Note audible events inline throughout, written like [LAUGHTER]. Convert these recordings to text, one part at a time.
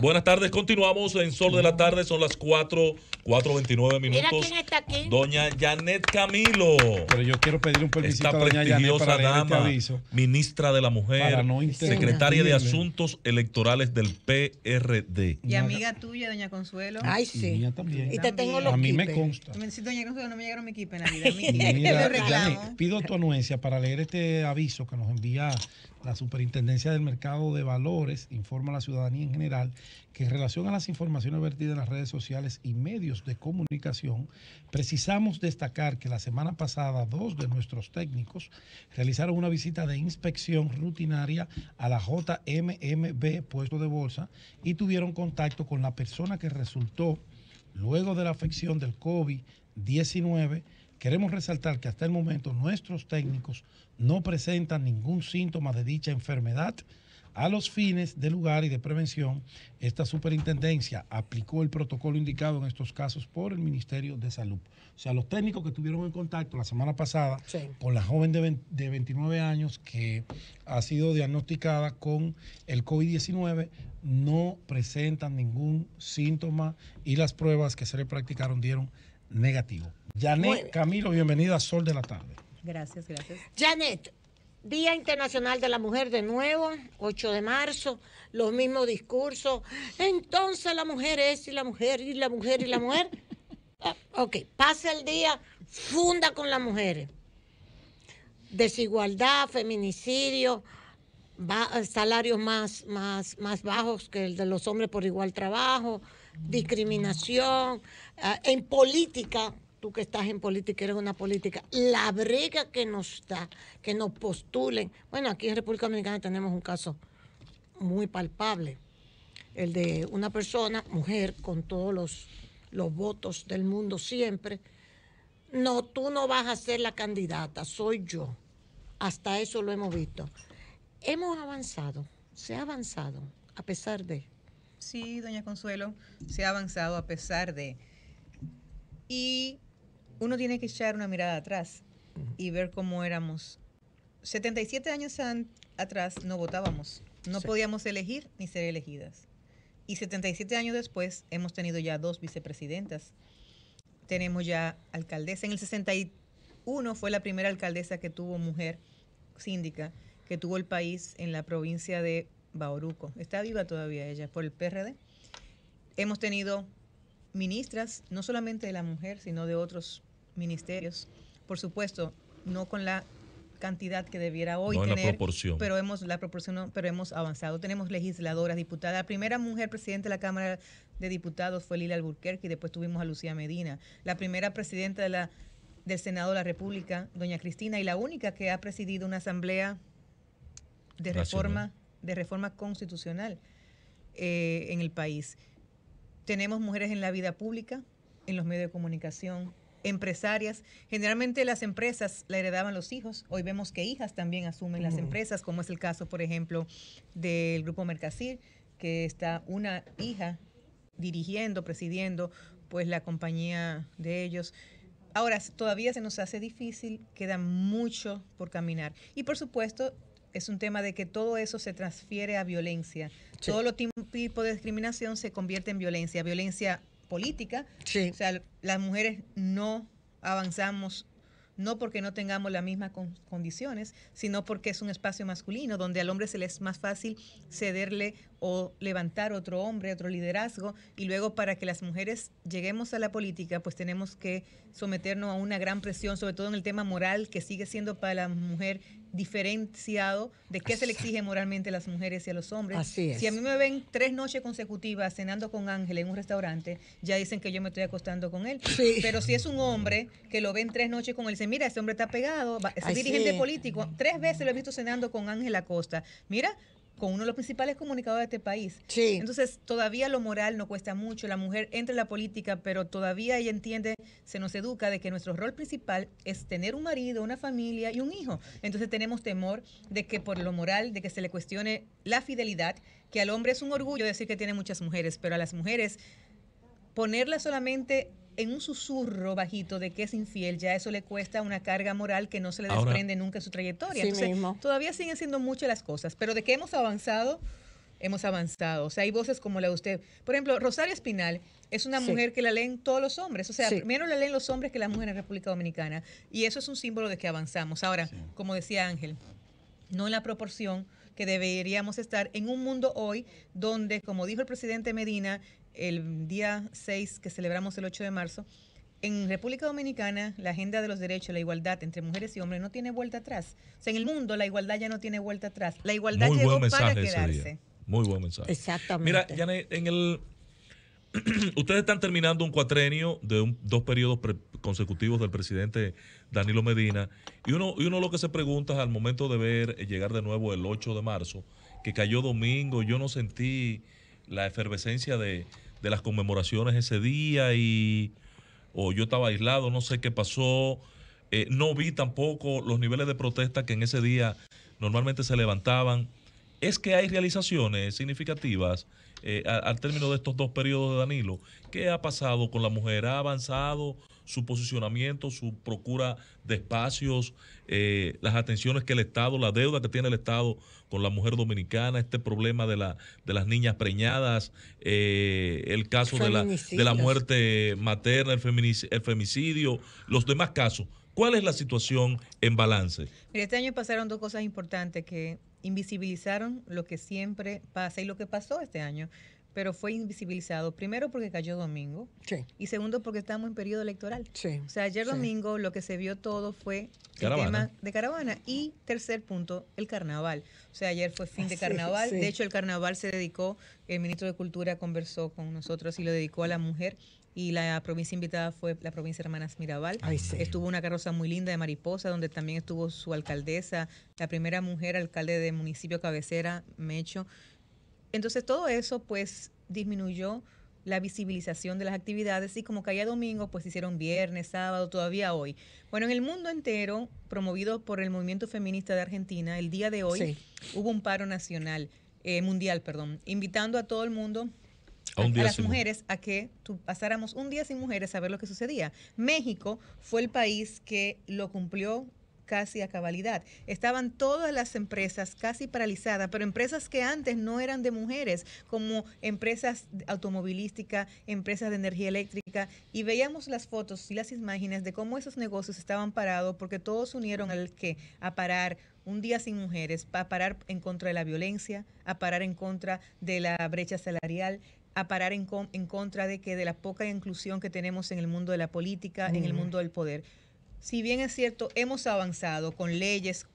Buenas tardes, continuamos en Sol de la Tarde, son las 4, 4.29 minutos. Mira quién está aquí. Doña Janet Camilo. Pero yo quiero pedir un permiso a prestigiosa este dama, ministra de la mujer, secretaria de Asuntos Electorales del PRD. Y amiga tuya, doña Consuelo. Ay, sí. Y, también. A mí me consta. doña Consuelo, no me llegaron [LAUGHS] mi [LAUGHS] equipo pido tu anuencia para leer este aviso que nos envía la Superintendencia del Mercado de Valores informa a la ciudadanía en general que en relación a las informaciones vertidas en las redes sociales y medios de comunicación, precisamos destacar que la semana pasada dos de nuestros técnicos realizaron una visita de inspección rutinaria a la JMMB puesto de bolsa y tuvieron contacto con la persona que resultó, luego de la afección del COVID-19, Queremos resaltar que hasta el momento nuestros técnicos no presentan ningún síntoma de dicha enfermedad. A los fines de lugar y de prevención, esta superintendencia aplicó el protocolo indicado en estos casos por el Ministerio de Salud. O sea, los técnicos que tuvieron en contacto la semana pasada con la joven de 29 años que ha sido diagnosticada con el COVID-19 no presentan ningún síntoma y las pruebas que se le practicaron dieron negativo. Janet Camilo, bienvenida a Sol de la Tarde. Gracias, gracias. Janet, Día Internacional de la Mujer de nuevo, 8 de marzo, los mismos discursos. Entonces la mujer es y la mujer y la mujer y la mujer. [LAUGHS] Ah, ok, pasa el día, funda con las mujeres. Desigualdad, feminicidio, salarios más, más, más bajos que el de los hombres por igual trabajo, discriminación. Ah, en política, tú que estás en política, eres una política, la brega que nos da, que nos postulen. Bueno, aquí en República Dominicana tenemos un caso muy palpable, el de una persona, mujer, con todos los, los votos del mundo siempre. No, tú no vas a ser la candidata, soy yo. Hasta eso lo hemos visto. Hemos avanzado, se ha avanzado, a pesar de... Sí, doña Consuelo, se ha avanzado a pesar de... Y uno tiene que echar una mirada atrás y ver cómo éramos. 77 años atrás no votábamos, no podíamos elegir ni ser elegidas. Y 77 años después hemos tenido ya dos vicepresidentas, tenemos ya alcaldesa. En el 61 fue la primera alcaldesa que tuvo mujer síndica, que tuvo el país en la provincia de Bauruco. Está viva todavía ella por el PRD. Hemos tenido ministras, no solamente de la mujer, sino de otros ministerios. Por supuesto, no con la cantidad que debiera hoy tener, pero hemos la proporción, pero hemos avanzado. Tenemos legisladoras, diputadas. La primera mujer presidenta de la Cámara de Diputados fue Lila Alburquerque y después tuvimos a Lucía Medina. La primera presidenta de la del Senado de la República, doña Cristina, y la única que ha presidido una asamblea de reforma de reforma constitucional eh, en el país. Tenemos mujeres en la vida pública, en los medios de comunicación, empresarias. Generalmente las empresas la heredaban los hijos. Hoy vemos que hijas también asumen las empresas, como es el caso, por ejemplo, del grupo Mercasir, que está una hija dirigiendo, presidiendo, pues la compañía de ellos. Ahora, todavía se nos hace difícil, queda mucho por caminar. Y por supuesto, es un tema de que todo eso se transfiere a violencia. Todo lo tipo de discriminación se convierte en violencia, violencia política. O sea, las mujeres no avanzamos no porque no tengamos las mismas condiciones, sino porque es un espacio masculino donde al hombre se le es más fácil cederle o levantar otro hombre, otro liderazgo, y luego para que las mujeres lleguemos a la política, pues tenemos que someternos a una gran presión, sobre todo en el tema moral, que sigue siendo para la mujer diferenciado de qué se le exige moralmente a las mujeres y a los hombres. Así es. Si a mí me ven tres noches consecutivas cenando con Ángel en un restaurante, ya dicen que yo me estoy acostando con él. Pero si es un hombre que lo ven tres noches con él, dice, mira, este hombre está pegado, es dirigente político, tres veces lo he visto cenando con Ángel Acosta. Mira, con uno de los principales comunicadores de este país. Sí. Entonces, todavía lo moral no cuesta mucho. La mujer entra en la política, pero todavía ella entiende, se nos educa de que nuestro rol principal es tener un marido, una familia y un hijo. Entonces, tenemos temor de que por lo moral, de que se le cuestione la fidelidad, que al hombre es un orgullo decir que tiene muchas mujeres, pero a las mujeres ponerla solamente en un susurro bajito de que es infiel, ya eso le cuesta una carga moral que no se le desprende nunca en su trayectoria. todavía siguen siendo muchas las cosas, pero de que hemos avanzado, hemos avanzado. O sea, hay voces como la de usted. Por ejemplo, Rosario Espinal es una mujer que la leen todos los hombres. O sea, menos la leen los hombres que la mujeres en República Dominicana. Y eso es un símbolo de que avanzamos. Ahora, como decía Ángel, no en la proporción que deberíamos estar en un mundo hoy donde, como dijo el presidente Medina, el día 6 que celebramos el 8 de marzo, en República Dominicana la agenda de los derechos, la igualdad entre mujeres y hombres no tiene vuelta atrás. O sea, en el mundo la igualdad ya no tiene vuelta atrás. La igualdad Muy llegó para quedarse. Muy buen mensaje. Exactamente. Mira, ya en el [CLEARS THROAT] ustedes están terminando un cuatrenio de dos periodos consecutivos del presidente Danilo Medina y uno, y uno lo que se pregunta es al momento de ver eh, llegar de nuevo el 8 de marzo, que cayó domingo, yo no sentí la efervescencia de, las conmemoraciones ese día y o yo estaba aislado, no sé qué pasó. Eh, no vi tampoco los niveles de protesta que en ese día normalmente se levantaban. Es que hay realizaciones significativas eh, al, al término de estos dos periodos de Danilo. ¿Qué ha pasado con la mujer? ¿Ha avanzado su posicionamiento, su procura de espacios, eh, las atenciones que el Estado, la deuda que tiene el Estado con la mujer dominicana, este problema de, la, de las niñas preñadas, eh, el caso de la, muerte materna, el femicidio, los demás casos. ¿Cuál es la situación en balance? este año pasaron dos cosas importantes que invisibilizaron lo que siempre pasa y lo que pasó este año pero fue invisibilizado. Primero porque cayó domingo. Y segundo porque estamos en periodo electoral. O sea, ayer domingo lo que se vio todo fue el tema de caravana. Y tercer punto, el carnaval. O sea, ayer fue fin de carnaval. De hecho, el carnaval se dedicó, el ministro de Cultura conversó con nosotros y lo dedicó a la mujer. Y la provincia invitada fue la provincia Hermanas Mirabal. estuvo una carroza muy linda de mariposa, donde también estuvo su alcaldesa, la primera mujer alcalde de municipio cabecera, Mecho. Entonces todo eso pues disminuyó la visibilización de las actividades y como caía domingo, pues hicieron viernes, sábado, todavía hoy. Bueno, en el mundo entero, promovido por el movimiento feminista de Argentina, el día de hoy hubo un paro nacional, eh, mundial, perdón, invitando a todo el mundo, a, las mujeres, a que pasáramos un día sin mujeres a ver lo que sucedía. México fue el país que lo cumplió casi a cabalidad. Estaban todas las empresas casi paralizadas, pero empresas que antes no eran de mujeres, como empresas automovilísticas, empresas de energía eléctrica, y veíamos las fotos y las imágenes de cómo esos negocios estaban parados porque todos unieron al que a parar un día sin mujeres, a parar en contra de la violencia, a parar en contra de la brecha salarial, a parar en, en contra de que de la poca inclusión que tenemos en el mundo de la política, en el mundo del poder si bien es cierto, hemos avanzado con leyes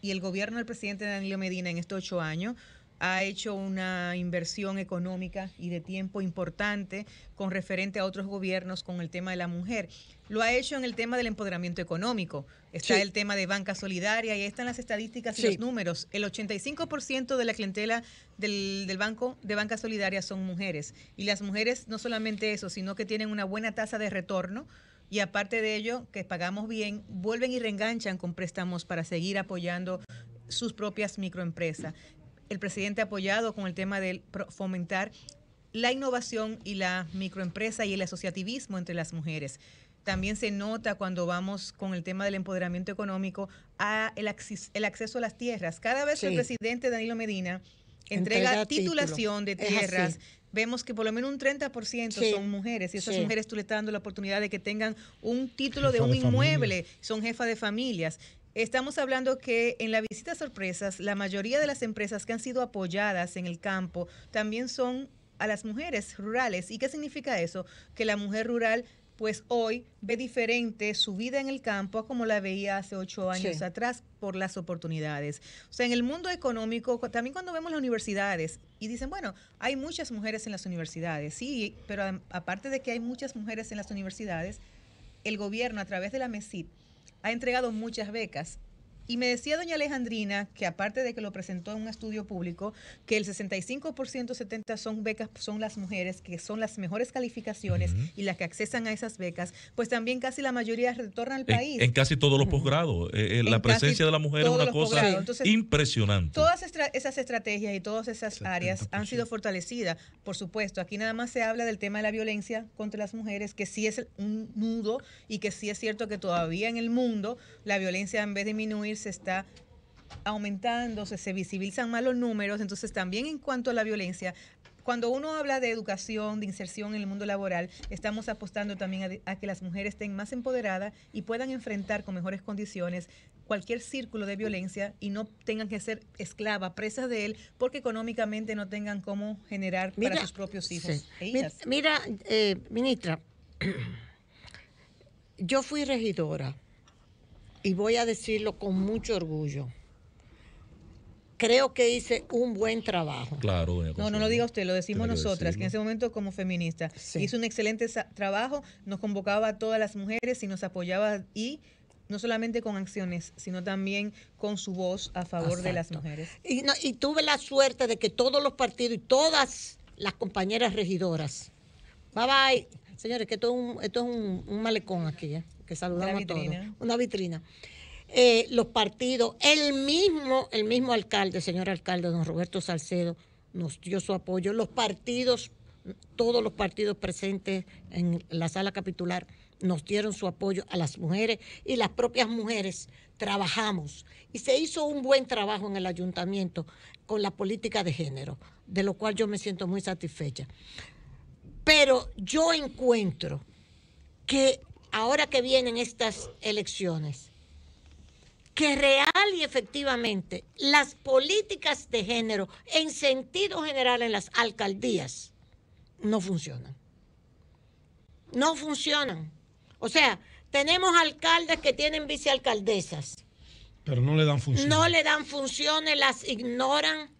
y el gobierno del presidente Danilo Medina en estos ocho años ha hecho una inversión económica y de tiempo importante con referente a otros gobiernos con el tema de la mujer. Lo ha hecho en el tema del empoderamiento económico. Está el tema de banca solidaria y están las estadísticas y los números. El 85% de la clientela del, del, banco de banca solidaria son mujeres. Y las mujeres, no solamente eso, sino que tienen una buena tasa de retorno y aparte de ello, que pagamos bien, vuelven y reenganchan con préstamos para seguir apoyando sus propias microempresas. El presidente ha apoyado con el tema de fomentar la innovación y la microempresa y el asociativismo entre las mujeres. También se nota cuando vamos con el tema del empoderamiento económico a el, acceso, a las tierras. Cada vez el presidente Danilo Medina entrega, titulación de tierras vemos que por lo menos un 30% son mujeres y esas mujeres tú le estás dando la oportunidad de que tengan un título de un inmueble, son jefas de familias. Estamos hablando que en la visita a sorpresas, la mayoría de las empresas que han sido apoyadas en el campo también son a las mujeres rurales. ¿Y qué significa eso? Que la mujer rural pues hoy ve diferente su vida en el campo como la veía hace ocho años atrás por las oportunidades. O sea, en el mundo económico, también cuando vemos las universidades y dicen, bueno, hay muchas mujeres en las universidades, sí, pero aparte de que hay muchas mujeres en las universidades, el gobierno a través de la MESID ha entregado muchas becas y me decía doña Alejandrina que aparte de que lo presentó en un estudio público, que el 65% 70 son becas, son las mujeres, que son las mejores calificaciones y las que accesan a esas becas, pues también casi la mayoría retorna al país. En, casi todos los posgrados, eh, eh, la presencia de la mujer es una cosa impresionante. Todas esas estrategias y todas esas áreas han sido fortalecidas, por supuesto. Aquí nada más se habla del tema de la violencia contra las mujeres, que sí es un nudo y que sí es cierto que todavía en el mundo la violencia en vez de disminuir, se está aumentando se visibilizan más los números. Entonces, también en cuanto a la violencia, cuando uno habla de educación, de inserción en el mundo laboral, estamos apostando también a, que las mujeres estén más empoderadas y puedan enfrentar con mejores condiciones cualquier círculo de violencia y no tengan que ser esclavas, presas de él, porque económicamente no tengan cómo generar para sus propios hijos. E mira, mira eh, ministra, [CLEARS THROAT] yo fui regidora y voy a decirlo con mucho orgullo. Creo que hice un buen trabajo. Claro, no, no lo diga usted, lo decimos nosotras, que, en ese momento como feminista hizo un excelente trabajo, nos convocaba a todas las mujeres y nos apoyaba y no solamente con acciones, sino también con su voz a favor de las mujeres. Y, y tuve la suerte de que todos los partidos y todas las compañeras regidoras. Bye bye. Señores, que esto es un, esto es un, malecón aquí. ya. ¿eh? que saludamos a todos, una vitrina. Eh, los partidos, el mismo, el mismo alcalde, señor alcalde, don Roberto Salcedo, nos dio su apoyo, los partidos, todos los partidos presentes en la sala capitular nos dieron su apoyo a las mujeres y las propias mujeres trabajamos y se hizo un buen trabajo en el ayuntamiento con la política de género, de lo cual yo me siento muy satisfecha. Pero yo encuentro que ahora que vienen estas elecciones, que real y efectivamente las políticas de género en sentido general en las alcaldías no funcionan. No funcionan. O sea, tenemos alcaldes que tienen vicealcaldesas. Pero no le dan funciones. No le dan funciones, las ignoran,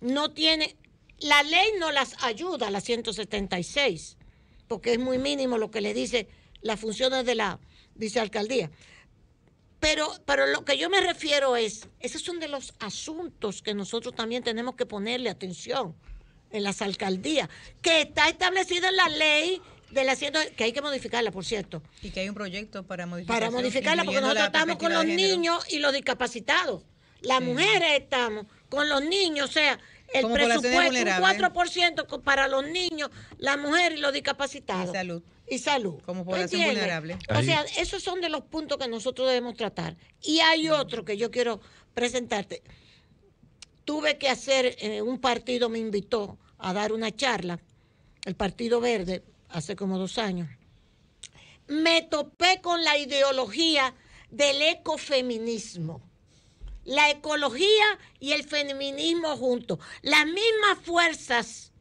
no tiene... La ley no las ayuda, la 176, porque es muy mínimo lo que le dice las funciones de la vicealcaldía. Pero, pero lo que yo me refiero es, esos son de los asuntos que nosotros también tenemos que ponerle atención en las alcaldías, que está establecido en la ley de la que hay que modificarla, por cierto. Y que hay un proyecto para modificarla. Para modificarla, porque nosotros estamos con los niños y los discapacitados. Las mujeres estamos con los niños, o sea, el presupuesto presupuesto un 4% para los niños, las mujeres y los discapacitados. salud y salud. Como población vulnerable. O sea, esos son de los puntos que nosotros debemos tratar. Y hay otro que yo quiero presentarte. Tuve que hacer, eh, un partido me invitó a dar una charla, el Partido Verde, hace como dos años. Me topé con la ideología del ecofeminismo. La ecología y el feminismo juntos. Las mismas fuerzas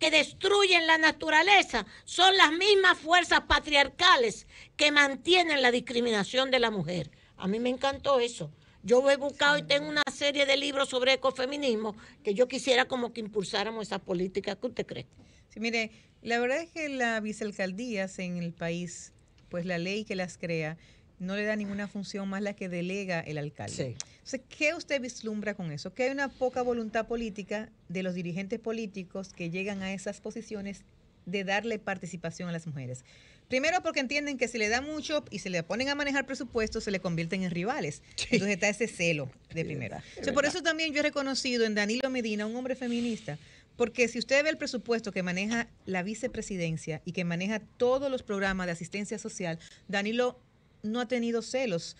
que destruyen la naturaleza son las mismas fuerzas patriarcales que mantienen la discriminación de la mujer. A mí me encantó eso. Yo he buscado y tengo una serie de libros sobre ecofeminismo que yo quisiera como que impulsáramos esa política. ¿Qué usted cree? Sí, mire, la verdad es que las vicealcaldías en el país, pues la ley que las crea, no le da ninguna función más la que delega el alcalde. Entonces, ¿qué usted vislumbra con eso? Que hay una poca voluntad política de los dirigentes políticos que llegan a esas posiciones de darle participación a las mujeres. Primero porque entienden que si le da mucho y se le ponen a manejar presupuestos, se le convierten en rivales. Entonces está ese celo de primera. por eso también yo he reconocido en Danilo Medina un hombre feminista, porque si usted ve el presupuesto que maneja la vicepresidencia y que maneja todos los programas de asistencia social, Danilo no ha tenido celos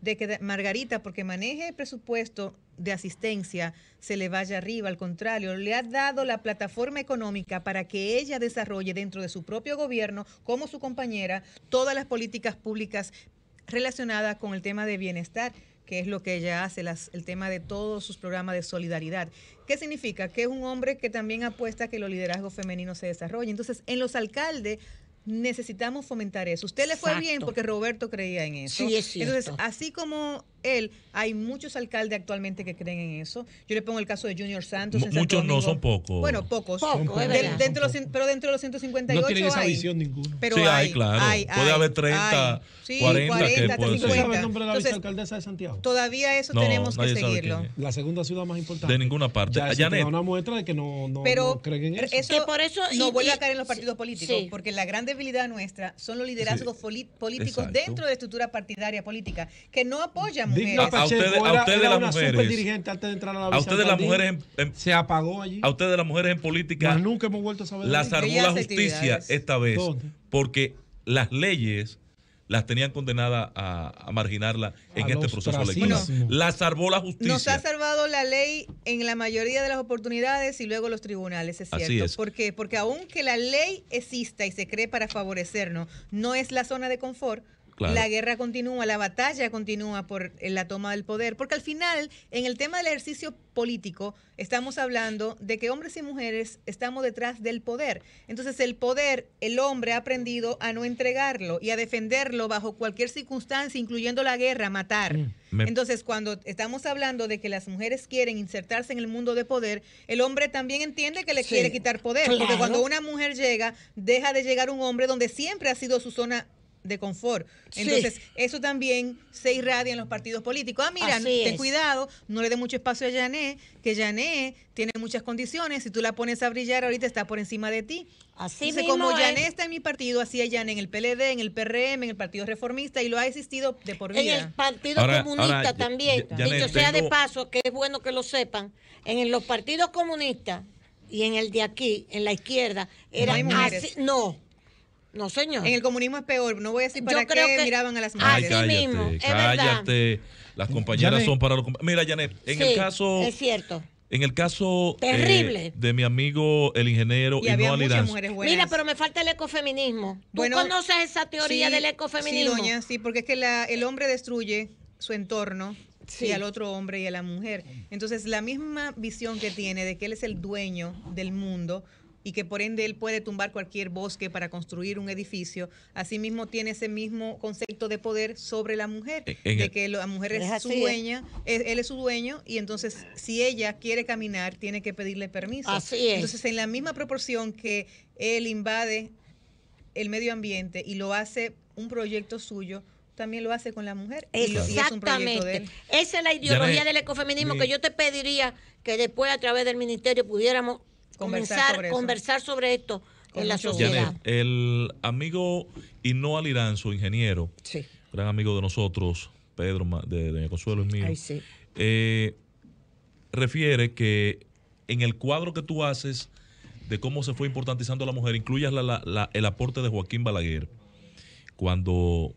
de que Margarita, porque maneje el presupuesto de asistencia, se le vaya arriba. Al contrario, le ha dado la plataforma económica para que ella desarrolle dentro de su propio gobierno, como su compañera, todas las políticas públicas relacionadas con el tema de bienestar que es lo que ella hace, el tema de todos sus programas de solidaridad. ¿Qué significa? Que es un hombre que también apuesta que los liderazgo femenino se desarrolle Entonces, en los alcaldes necesitamos fomentar eso. Usted le fue bien porque Roberto creía en eso. Entonces, así como él. Hay muchos alcaldes actualmente que creen en eso. Yo le pongo el caso de Junior Santos. muchos no, son pocos. Bueno, pocos. Poco, dentro de los, pero dentro de los 158 no tienen esa visión ninguna. Pero sí, hay, claro. Puede haber 30, 40, que 50. de la vicealcaldesa de Santiago? Todavía eso tenemos que seguirlo. La segunda ciudad más importante. De ninguna parte. Ya una muestra de que no, no, pero no creen en eso. eso por eso no vuelve a caer en los partidos políticos, porque la gran debilidad nuestra son los liderazgos políticos dentro de estructura partidaria política que no apoyan a, ustedes, las mujeres. de a, las mujeres en, se apagó allí. A ustedes las mujeres en política. nunca hemos vuelto a saber. Las la justicia esta vez, porque las leyes las tenían condenadas a, marginarla en este proceso electoral. Las la salvó la justicia. Nos ha salvado la ley en la mayoría de las oportunidades y luego los tribunales, es cierto. ¿Por qué? Porque aunque la ley exista y se cree para favorecernos, no es la zona de confort la guerra continúa, la batalla continúa por eh, la toma del poder, porque al final, en el tema del ejercicio político, estamos hablando de que hombres y mujeres estamos detrás del poder. Entonces, el poder, el hombre ha aprendido a no entregarlo y a defenderlo bajo cualquier circunstancia, incluyendo la guerra, matar. Mm, Entonces, cuando estamos hablando de que las mujeres quieren insertarse en el mundo de poder, el hombre también entiende que le quiere quitar poder, porque cuando una mujer llega, deja de llegar un hombre donde siempre ha sido su zona de confort. Entonces, eso también se irradia en los partidos políticos. Ah, mira, ten cuidado, no le dé mucho espacio a Yané, que Yané tiene muchas condiciones. Si tú la pones a brillar, ahorita está por encima de ti. Así mismo como Jané está en mi partido, así es Jané en el PLD, en el PRM, en el Partido Reformista y lo ha existido de por vida. En el Partido Comunista también. dicho sea de paso, que es bueno que lo sepan, en los partidos comunistas y en el de aquí, en la izquierda, era no No no, señor. En el comunismo es peor. No voy a decir para qué miraban a las mujeres. cállate, cállate. Las compañeras son para los compañeros Mira, Janet, en el caso, Es cierto. en el caso Terrible. Eh, de mi amigo el ingeniero Y había muchas mujeres buenas. Mira, pero me falta el ecofeminismo. ¿Tú conoces esa teoría del ecofeminismo? Sí, doña, sí, porque es que el hombre destruye su entorno y al otro hombre y a la mujer. Entonces, la misma visión que tiene de que él es el dueño del mundo y que por ende él puede tumbar cualquier bosque para construir un edificio, asimismo tiene ese mismo concepto de poder sobre la mujer, e, de que la mujer es, su ¿eh? dueña, él es su dueño y entonces si ella quiere caminar tiene que pedirle permiso. Así es. Entonces en la misma proporción que él invade el medio ambiente y lo hace un proyecto suyo, también lo hace con la mujer. Exactamente. Esa es la ideología del ecofeminismo que yo te pediría que después a través del ministerio pudiéramos conversar, sobre conversar sobre esto en la sociedad. el amigo Inoa su ingeniero, gran amigo de nosotros, Pedro de Doña Consuelo mío, eh, refiere que en el cuadro que tú haces de cómo se fue importantizando la mujer, incluyas el aporte de Joaquín Balaguer cuando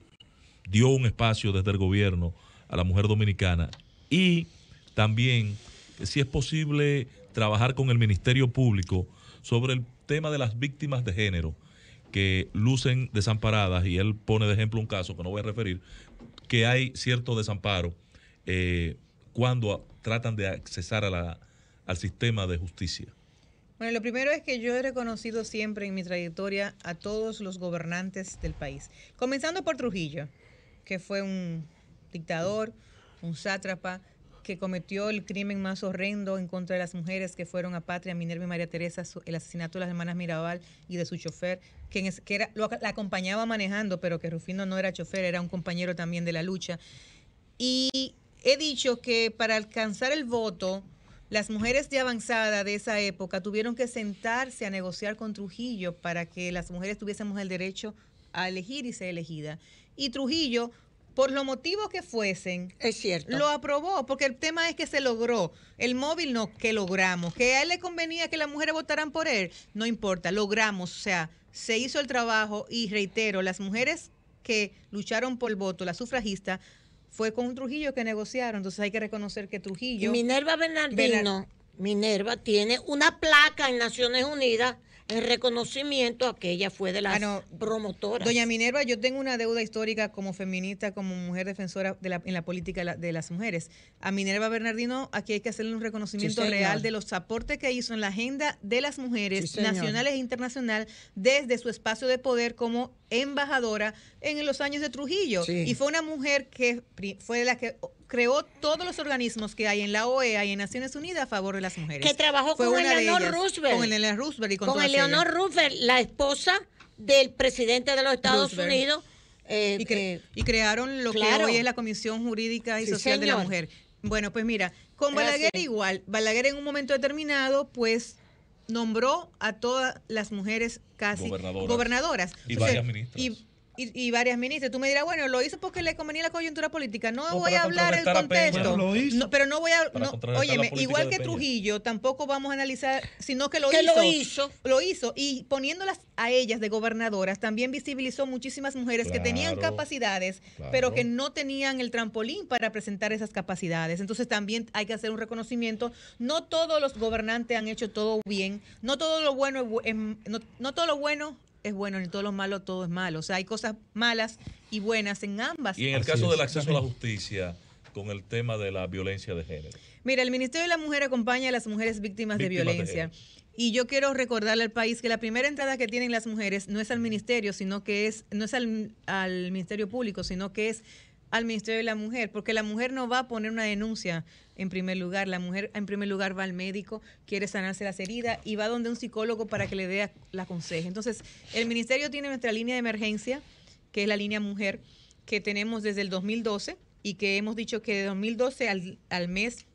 dio un espacio desde el gobierno a la mujer dominicana y también si es posible trabajar con el Ministerio Público sobre el tema de las víctimas de género que lucen desamparadas, y él pone de ejemplo un caso que no voy a referir, que hay cierto desamparo eh, cuando tratan de accesar a al sistema de justicia. Bueno, lo primero es que yo he reconocido siempre en mi trayectoria a todos los gobernantes del país, comenzando por Trujillo, que fue un dictador, un sátrapa, que cometió el crimen más horrendo en contra de las mujeres que fueron a Patria, Minerva y María Teresa, el asesinato de las hermanas Mirabal y de su chofer, quien que era, la acompañaba manejando, pero que Rufino no era chofer, era un compañero también de la lucha. Y he dicho que para alcanzar el voto, las mujeres de avanzada de esa época tuvieron que sentarse a negociar con Trujillo para que las mujeres tuviésemos el derecho a elegir y ser elegida. Y Trujillo por los motivos que fuesen, es cierto. lo aprobó, porque el tema es que se logró. El móvil no, que logramos. Que a él le convenía que las mujeres votaran por él, no importa, logramos. O sea, se hizo el trabajo y reitero, las mujeres que lucharon por el voto, la sufragista, fue con Trujillo que negociaron. Entonces hay que reconocer que Trujillo. Minerva Bernardino, Minerva tiene una placa en Naciones Unidas el reconocimiento a que ella fue de las promotora ah, promotoras. Doña Minerva, yo tengo una deuda histórica como feminista, como mujer defensora de la, en la política de, las mujeres. A Minerva Bernardino, aquí hay que hacerle un reconocimiento real de los aportes que hizo en la agenda de las mujeres nacionales e internacionales desde su espacio de poder como embajadora en los años de Trujillo. Y fue una mujer que fue de la que creó todos los organismos que hay en la OEA y en Naciones Unidas a favor de las mujeres. Que trabajó con Eleanor Roosevelt. Con Eleanor Roosevelt y la esposa del presidente de los Estados Unidos. Eh, eh, y, crearon lo que hoy es la Comisión Jurídica y Social de la Mujer. Bueno, pues mira, con Balaguer igual. Balaguer en un momento determinado, pues nombró a todas las mujeres casi gobernadoras, y varias ministras y, varias ministras. Tú me dirás, bueno, lo hizo porque le convenía la coyuntura política. No, voy a hablar el contexto. no, pero no voy a. óyeme, igual que Trujillo, tampoco vamos a analizar, sino que lo hizo. lo hizo. Lo hizo. Y poniéndolas a ellas de gobernadoras, también visibilizó muchísimas mujeres que tenían capacidades, pero que no tenían el trampolín para presentar esas capacidades. Entonces también hay que hacer un reconocimiento. No todos los gobernantes han hecho todo bien. No todo lo bueno em, no todo lo bueno es bueno, ni todo lo malo todo es malo. O sea, hay cosas malas y buenas en ambas. Y en el caso del acceso a la justicia, con el tema de la violencia de género. Mira, el Ministerio de la Mujer acompaña a las mujeres víctimas, de violencia. y yo quiero recordarle al país que la primera entrada que tienen las mujeres no es al ministerio, sino que es, no es al, al Ministerio Público, sino que es al Ministerio de la Mujer, porque la mujer no va a poner una denuncia en primer lugar. La mujer en primer lugar va al médico, quiere sanarse las heridas y va donde un psicólogo para que le dé la conseja. Entonces, el Ministerio tiene nuestra línea de emergencia, que es la línea mujer, que tenemos desde el 2012 y que hemos dicho que de 2012 al, mes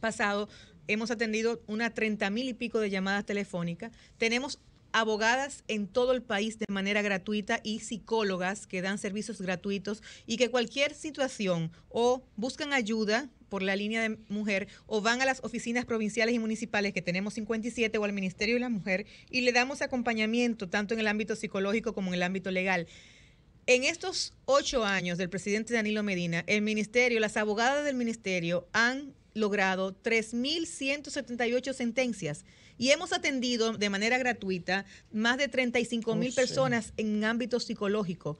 pasado hemos atendido unas 30 mil y pico de llamadas telefónicas. Tenemos abogadas en todo el país de manera gratuita y psicólogas que dan servicios gratuitos y que cualquier situación o buscan ayuda por la línea de mujer o van a las oficinas provinciales y municipales que tenemos 57 o al Ministerio de la Mujer y le damos acompañamiento tanto en el ámbito psicológico como en el ámbito legal. En estos ocho años del presidente Danilo Medina, el ministerio, las abogadas del ministerio han logrado 3.178 sentencias y hemos atendido de manera gratuita más de 35 mil oh, personas en ámbito psicológico.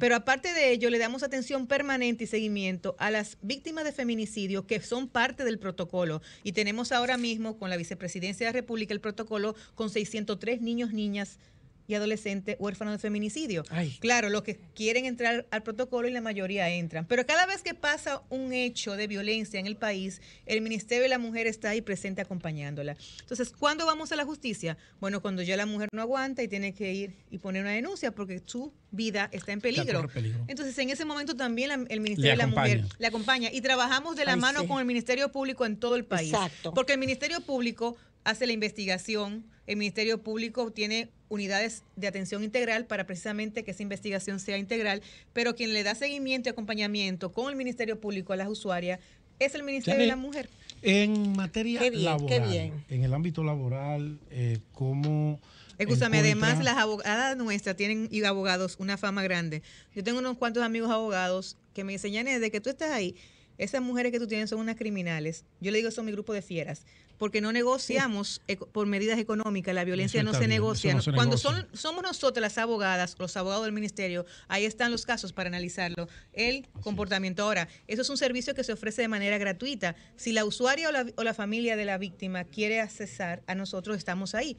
Pero aparte de ello, le damos atención permanente y seguimiento a las víctimas de feminicidio que son parte del protocolo. Y tenemos ahora mismo con la Vicepresidencia de la República el protocolo con 603 niños, niñas y adolescentes huérfanos de feminicidio. Claro, los que quieren entrar al protocolo y la mayoría entran. Pero cada vez que pasa un hecho de violencia en el país, el Ministerio de la Mujer está ahí presente acompañándola. Entonces, ¿cuándo vamos a la justicia? Bueno, cuando ya la mujer no aguanta y tiene que ir y poner una denuncia porque su vida está en peligro. Entonces, en ese momento también el Ministerio de la Mujer la acompaña y trabajamos de la mano con el Ministerio Público en todo el país. Exacto. Porque el Ministerio Público hace la investigación, el Ministerio Público tiene unidades de atención integral para precisamente que esa investigación sea integral, pero quien le da seguimiento y acompañamiento con el Ministerio Público a las usuarias es el Ministerio de la Mujer. En materia laboral, en el ámbito laboral, eh, ¿cómo... Escúchame, además las abogadas nuestras tienen y abogados una fama grande. Yo tengo unos cuantos amigos abogados que me enseñan desde que tú estás ahí, esas mujeres que tú tienes son unas criminales. Yo le digo, son mi grupo de fieras. Porque no negociamos por medidas económicas. La violencia no se, negocia. Cuando somos nosotras las abogadas, los abogados del ministerio, ahí están los casos para analizarlo. El comportamiento. Ahora, eso es un servicio que se ofrece de manera gratuita. Si la usuaria o la, familia de la víctima quiere accesar, a nosotros estamos ahí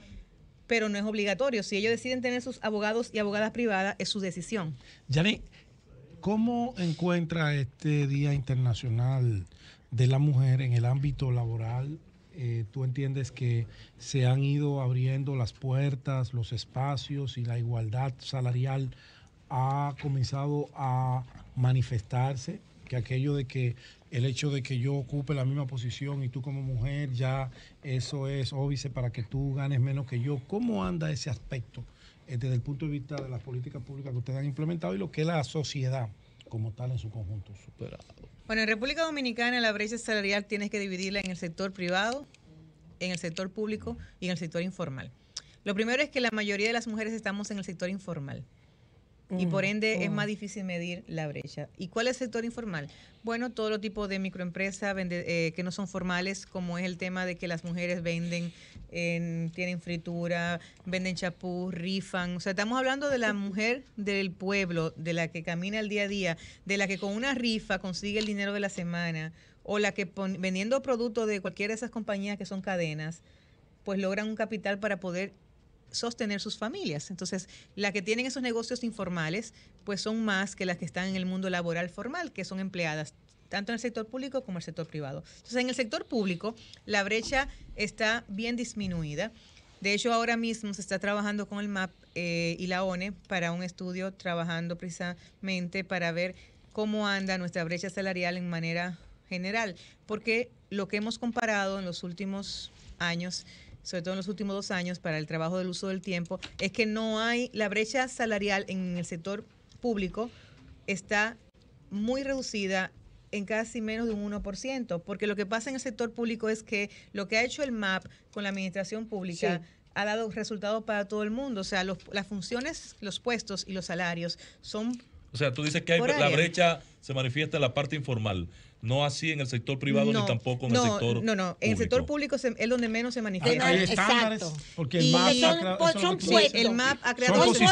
pero no es obligatorio. Si ellos deciden tener sus abogados y abogadas privadas, es su decisión. ¿Cómo encuentra este Día Internacional de la Mujer en el ámbito laboral? Eh, ¿Tú entiendes que se han ido abriendo las puertas, los espacios y la igualdad salarial ha comenzado a manifestarse? Que aquello de que el hecho de que yo ocupe la misma posición y tú como mujer ya eso es óbice para que tú ganes menos que yo. ¿Cómo anda ese aspecto eh, desde el punto de vista de las políticas públicas que ustedes han implementado y lo que es la sociedad como tal en su conjunto superado. Bueno, en República Dominicana la brecha salarial tienes que dividirla en el sector privado, en el sector público y en el sector informal. Lo primero es que la mayoría de las mujeres estamos en el sector informal y por mm, ende es mm. más difícil medir la brecha. ¿Y cuál es el sector informal? Bueno, todo tipo de microempresas eh, que no son formales, como es el tema de que las mujeres venden, tienen fritura, venden chapús, rifan. O sea, estamos hablando de la [LAUGHS] mujer del pueblo, de la que camina el día a día, de la que con una rifa consigue el dinero de la semana, o la que vendiendo productos de cualquiera de esas compañías que son cadenas, pues logran un capital para poder sostener sus familias. Entonces, las que tienen esos negocios informales, pues son más que las que están en el mundo laboral formal, que son empleadas tanto en el sector público como en el sector privado. Entonces, en el sector público, la brecha está bien disminuida. De hecho, ahora mismo se está trabajando con el MAP eh, y la ONE para un estudio, trabajando precisamente para ver cómo anda nuestra brecha salarial en manera general, porque lo que hemos comparado en los últimos años sobre todo en los últimos dos años, para el trabajo del uso del tiempo, es que no hay, la brecha salarial en el sector público está muy reducida en casi menos de un 1%, porque lo que pasa en el sector público es que lo que ha hecho el MAP con la administración pública ha dado resultados para todo el mundo. O sea, las funciones, los puestos y los salarios son o sea, tú dices que hay, la brecha se manifiesta en la parte informal. No así en el sector privado ni tampoco en el sector No, no, en el sector público es donde menos se manifiesta. Hay, estándares porque el MAP son, son puestos. el MAP ha creado son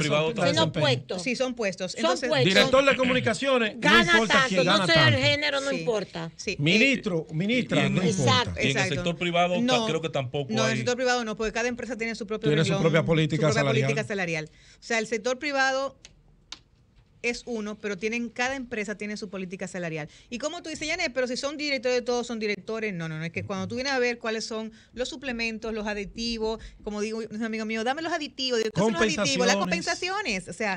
privado son, puestos. Sí, son puestos. Entonces, son puestos. Director de comunicaciones, gana no importa tanto, quién, gana no sé el género, no importa. Eh, Ministro, ministra, no exacto, importa. Y en el sector privado creo que tampoco No, en el sector privado no, porque cada empresa tiene su propio Tiene su propia política salarial. O sea, el sector privado es uno, pero tienen cada empresa tiene su política salarial. Y como tú dices, Janet, pero si son directores, de todos son directores. No, no, no, es que cuando tú vienes a ver cuáles son los suplementos, los aditivos, como digo un amigo mío, dame los aditivos, son los aditivos, las compensaciones, o sea,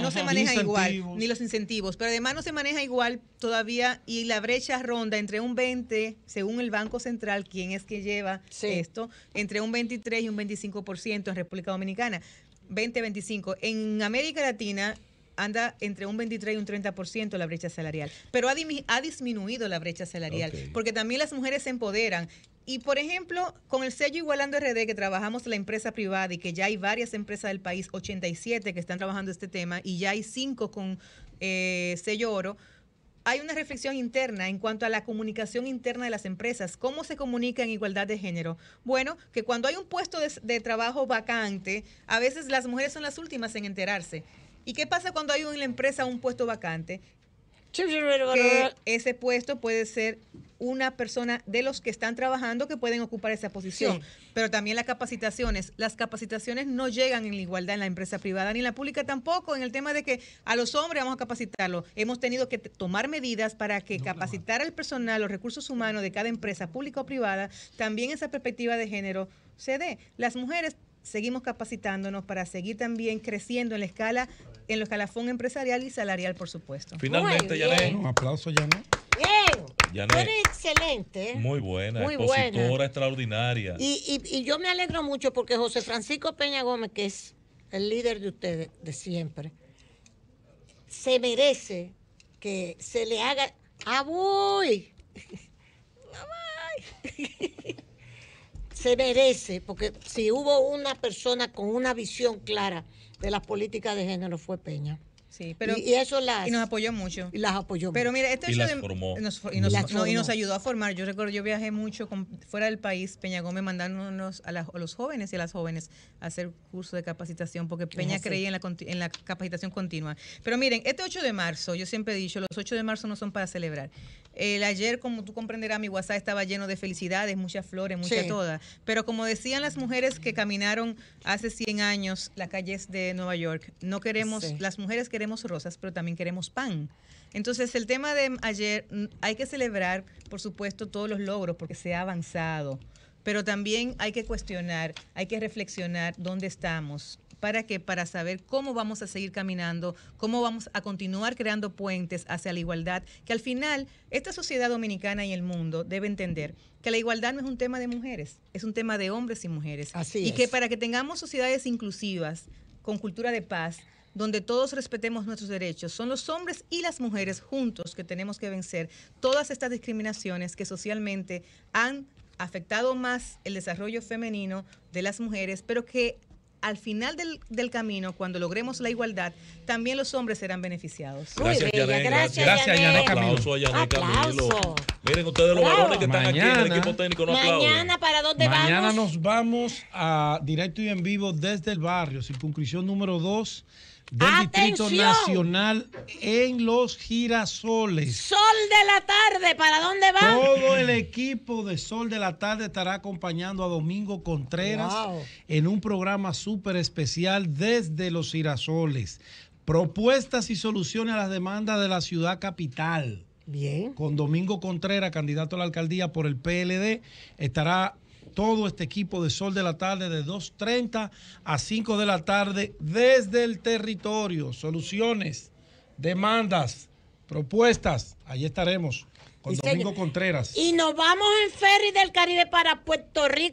no se maneja igual, ni los incentivos, pero además no se maneja igual todavía y la brecha ronda entre un 20, según el Banco Central, quién es que lleva esto, entre un 23 y un 25% en República Dominicana. 20-25. En América Latina anda entre un 23 y un 30% la brecha salarial, pero ha, disminuido la brecha salarial, porque también las mujeres se empoderan. Y por ejemplo, con el sello Igualando RD que trabajamos la empresa privada y que ya hay varias empresas del país, 87 que están trabajando este tema y ya hay cinco con eh, sello oro, hay una reflexión interna en cuanto a la comunicación interna de las empresas. ¿Cómo se comunica en igualdad de género? Bueno, que cuando hay un puesto de, trabajo vacante, a veces las mujeres son las últimas en enterarse. ¿Y qué pasa cuando hay en la empresa un puesto vacante? ese puesto puede ser una persona de los que están trabajando que pueden ocupar esa posición. Pero también las capacitaciones. Las capacitaciones no llegan en la igualdad en la empresa privada ni en la pública tampoco, en el tema de que a los hombres vamos a capacitarlos. Hemos tenido que tomar medidas para que capacitar al personal, los recursos humanos de cada empresa, pública o privada, también esa perspectiva de género se dé. Las mujeres seguimos capacitándonos para seguir también creciendo en la escala, en el escalafón empresarial y salarial, por supuesto. Finalmente, Yané. Un aplauso, Yané. Bien. Yané. Eres excelente. ¿eh? Muy buena, Muy expositora extraordinaria. Y, y, y yo me alegro mucho porque José Francisco Peña Gómez, que es el líder de ustedes de siempre, se merece que se le haga. ¡Ah, voy! [LAUGHS] ¡Ah, [LAUGHS] se merece, porque si hubo una persona con una visión clara de las políticas de género fue Peña. Sí, pero y, eso las, y nos apoyó mucho. Y las apoyó. Pero este Nos, ayudó a formar. Yo recuerdo, yo viajé mucho fuera del país, Peña Gómez mandándonos a, los jóvenes y a las jóvenes a hacer cursos de capacitación, porque Peña creía en, la, en la capacitación continua. Pero miren, este 8 de marzo, yo siempre he dicho, los 8 de marzo no son para celebrar. El ayer, como tú comprenderás, mi WhatsApp estaba lleno de felicidades, muchas flores, muchas todas. Pero como decían las mujeres que caminaron hace 100 años las calles de Nueva York, no queremos, las mujeres queremos rosas, pero también queremos pan. Entonces, el tema de ayer, mm, hay que celebrar, por supuesto, todos los logros porque se ha avanzado pero también hay que cuestionar, hay que reflexionar dónde estamos, ¿Para qué? Para saber cómo vamos a seguir caminando, cómo vamos a continuar creando puentes hacia la igualdad, que al final esta sociedad dominicana y el mundo debe entender que la igualdad no es un tema de mujeres, es un tema de hombres y mujeres. Así y que para que tengamos sociedades inclusivas, con cultura de paz, donde todos respetemos nuestros derechos. Son los hombres y las mujeres juntos que tenemos que vencer todas estas discriminaciones que socialmente han afectado más el desarrollo femenino de las mujeres, pero que al final del, del, camino, cuando logremos la igualdad, también los hombres serán beneficiados. Gracias, Yané, Gracias, gracias Aplauso a Yané Camilo. Miren ustedes los varones que están aquí en el equipo técnico. mañana, ¿para dónde vamos? Mañana nos vamos a directo y en vivo desde el barrio, circunscripción número 2 del Distrito Nacional en Los Girasoles. Sol de la tarde, ¿para dónde va? Todo el equipo de Sol de la tarde estará acompañando a Domingo Contreras en un programa súper especial desde Los Girasoles. Propuestas y soluciones a las demandas de la ciudad capital. Bien. Con Domingo Contreras, candidato a la alcaldía por el PLD, estará todo este equipo de Sol de la Tarde de 2.30 a 5 de la tarde desde el territorio. Soluciones, demandas, propuestas. ahí estaremos con Domingo Contreras. Y nos vamos en ferry del Caribe para Puerto Rico.